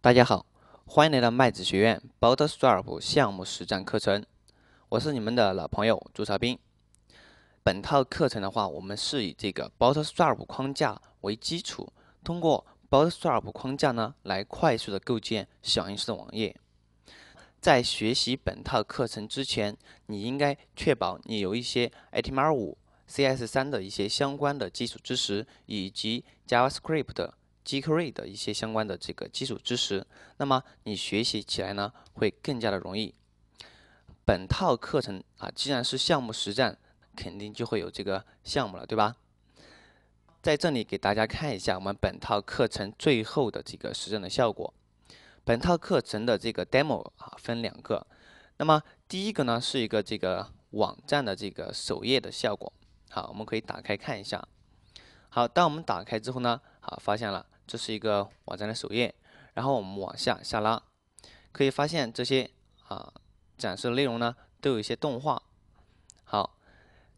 大家好，欢迎来到麦子学院 b o t s t r a p 项目实战课程。我是你们的老朋友朱朝斌。本套课程的话，我们是以这个 b o t s t r a p 框架为基础，通过 b o t s t r a p 框架呢，来快速的构建响应式的网页。在学习本套课程之前，你应该确保你有一些 HTML5、CSS3 的一些相关的基础知识，以及 JavaScript。j q u r 的一些相关的这个基础知识，那么你学习起来呢会更加的容易。本套课程啊，既然是项目实战，肯定就会有这个项目了，对吧？在这里给大家看一下我们本套课程最后的这个实战的效果。本套课程的这个 demo 啊分两个，那么第一个呢是一个这个网站的这个首页的效果。好，我们可以打开看一下。好，当我们打开之后呢，好，发现了。这是一个网站的首页，然后我们往下下拉，可以发现这些啊展示的内容呢都有一些动画。好，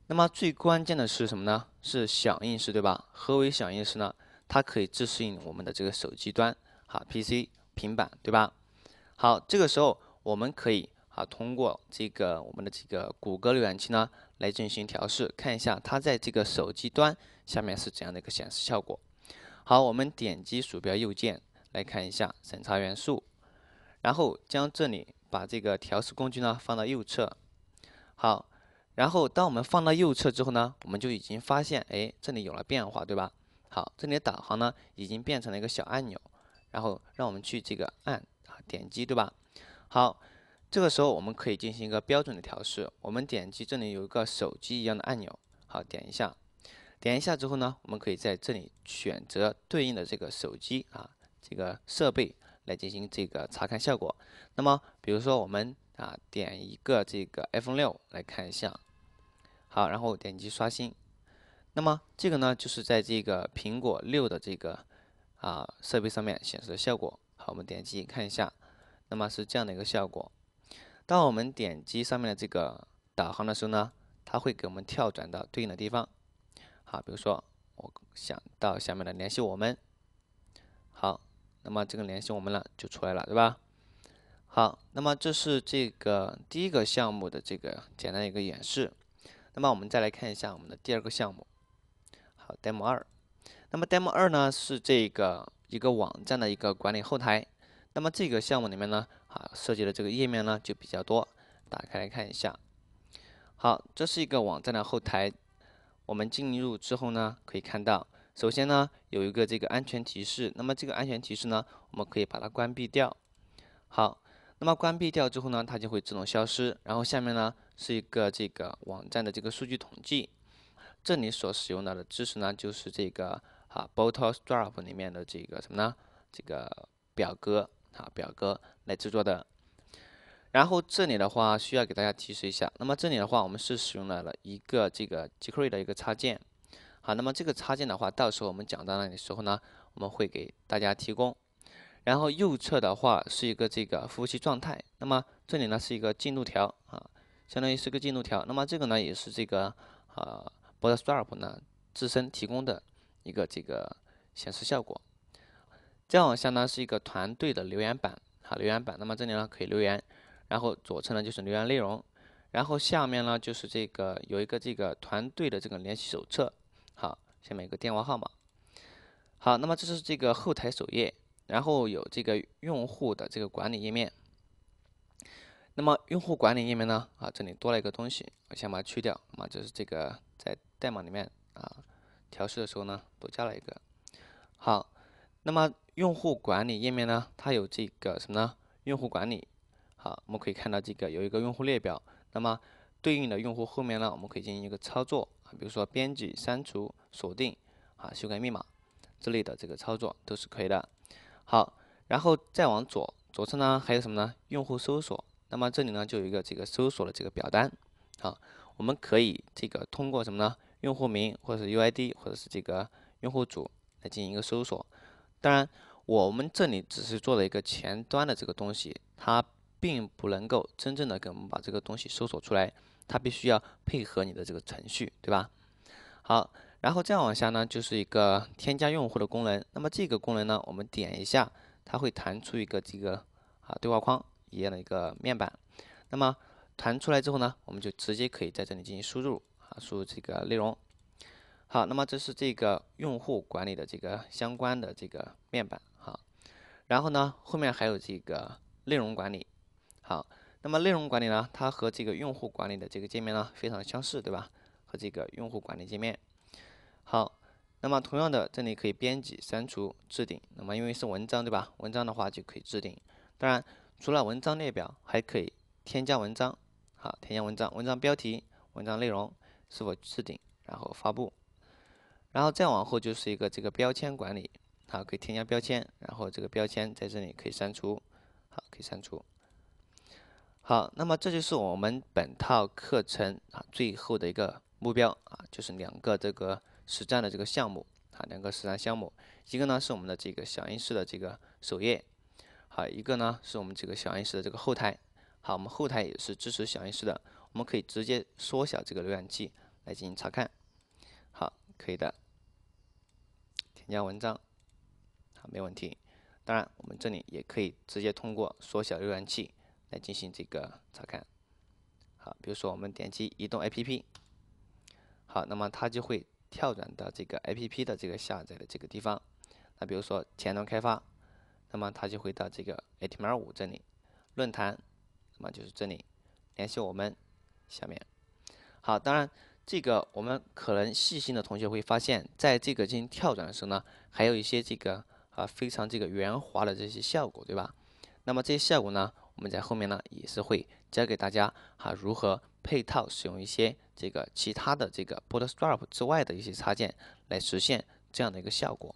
那么最关键的是什么呢？是响应式，对吧？何为响应式呢？它可以自适应我们的这个手机端，哈 p c 平板，对吧？好，这个时候我们可以啊通过这个我们的这个谷歌浏览器呢来进行调试，看一下它在这个手机端下面是怎样的一个显示效果。好，我们点击鼠标右键来看一下审查元素，然后将这里把这个调试工具呢放到右侧。好，然后当我们放到右侧之后呢，我们就已经发现，哎，这里有了变化，对吧？好，这里的导航呢已经变成了一个小按钮，然后让我们去这个按啊点击，对吧？好，这个时候我们可以进行一个标准的调试。我们点击这里有一个手机一样的按钮，好，点一下。点一下之后呢，我们可以在这里选择对应的这个手机啊，这个设备来进行这个查看效果。那么，比如说我们啊点一个这个 iPhone 六来看一下，好，然后点击刷新。那么这个呢，就是在这个苹果六的这个啊设备上面显示的效果。好，我们点击看一下，那么是这样的一个效果。当我们点击上面的这个导航的时候呢，它会给我们跳转到对应的地方。好，比如说我想到下面来联系我们，好，那么这个联系我们了就出来了，对吧？好，那么这是这个第一个项目的这个简单一个演示。那么我们再来看一下我们的第二个项目，好，Demo 二。那么 Demo 二呢是这个一个网站的一个管理后台。那么这个项目里面呢，啊，涉及的这个页面呢就比较多，打开来看一下。好，这是一个网站的后台。我们进入之后呢，可以看到，首先呢有一个这个安全提示，那么这个安全提示呢，我们可以把它关闭掉。好，那么关闭掉之后呢，它就会自动消失。然后下面呢是一个这个网站的这个数据统计，这里所使用到的知识呢就是这个啊 Bootstrap 里面的这个什么呢？这个表格啊表格来制作的。然后这里的话需要给大家提示一下，那么这里的话，我们是使用了一个这个 jQuery 的一个插件，好，那么这个插件的话，到时候我们讲到那里时候呢，我们会给大家提供。然后右侧的话是一个这个服务器状态，那么这里呢是一个进度条啊，相当于是个进度条，那么这个呢也是这个啊 Bootstrap 呢自身提供的一个这个显示效果。再往下呢是一个团队的留言板，好，留言板，那么这里呢可以留言。然后左侧呢就是留言内容，然后下面呢就是这个有一个这个团队的这个联系手册，好，下面有个电话号码，好，那么这是这个后台首页，然后有这个用户的这个管理页面，那么用户管理页面呢啊这里多了一个东西，我先把它去掉，那么这是这个在代码里面啊调试的时候呢多加了一个，好，那么用户管理页面呢它有这个什么呢用户管理。好，我们可以看到这个有一个用户列表，那么对应的用户后面呢，我们可以进行一个操作啊，比如说编辑、删除、锁定啊、修改密码之类的这个操作都是可以的。好，然后再往左，左侧呢还有什么呢？用户搜索，那么这里呢就有一个这个搜索的这个表单啊，我们可以这个通过什么呢？用户名或者是 UID 或者是这个用户组来进行一个搜索。当然，我们这里只是做了一个前端的这个东西，它。并不能够真正的给我们把这个东西搜索出来，它必须要配合你的这个程序，对吧？好，然后再往下呢，就是一个添加用户的功能。那么这个功能呢，我们点一下，它会弹出一个这个啊对话框一样的一个面板。那么弹出来之后呢，我们就直接可以在这里进行输入啊，输入这个内容。好，那么这是这个用户管理的这个相关的这个面板哈。然后呢，后面还有这个内容管理。好，那么内容管理呢？它和这个用户管理的这个界面呢非常相似，对吧？和这个用户管理界面。好，那么同样的，这里可以编辑、删除、置顶。那么因为是文章，对吧？文章的话就可以置顶。当然，除了文章列表，还可以添加文章。好，添加文章，文章标题、文章内容、是否置顶，然后发布。然后再往后就是一个这个标签管理。好，可以添加标签，然后这个标签在这里可以删除。好，可以删除。好，那么这就是我们本套课程啊最后的一个目标啊，就是两个这个实战的这个项目啊，两个实战项目，一个呢是我们的这个响应式的这个首页，好，一个呢是我们这个响应式的这个后台，好，我们后台也是支持响应式的，我们可以直接缩小这个浏览器来进行查看，好，可以的，添加文章，好，没问题，当然我们这里也可以直接通过缩小浏览器。来进行这个查看，好，比如说我们点击移动 APP，好，那么它就会跳转到这个 APP 的这个下载的这个地方。那比如说前端开发，那么它就会到这个 HTML 五这里，论坛，那么就是这里，联系我们下面。好，当然这个我们可能细心的同学会发现，在这个进行跳转的时候呢，还有一些这个啊非常这个圆滑的这些效果，对吧？那么这些效果呢？我们在后面呢也是会教给大家哈如何配套使用一些这个其他的这个 Bootstrap 之外的一些插件来实现这样的一个效果。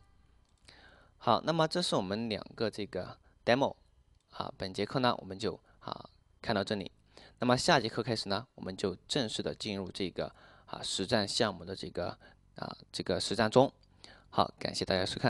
好，那么这是我们两个这个 Demo，啊，本节课呢我们就啊看到这里，那么下节课开始呢我们就正式的进入这个啊实战项目的这个啊这个实战中。好，感谢大家收看。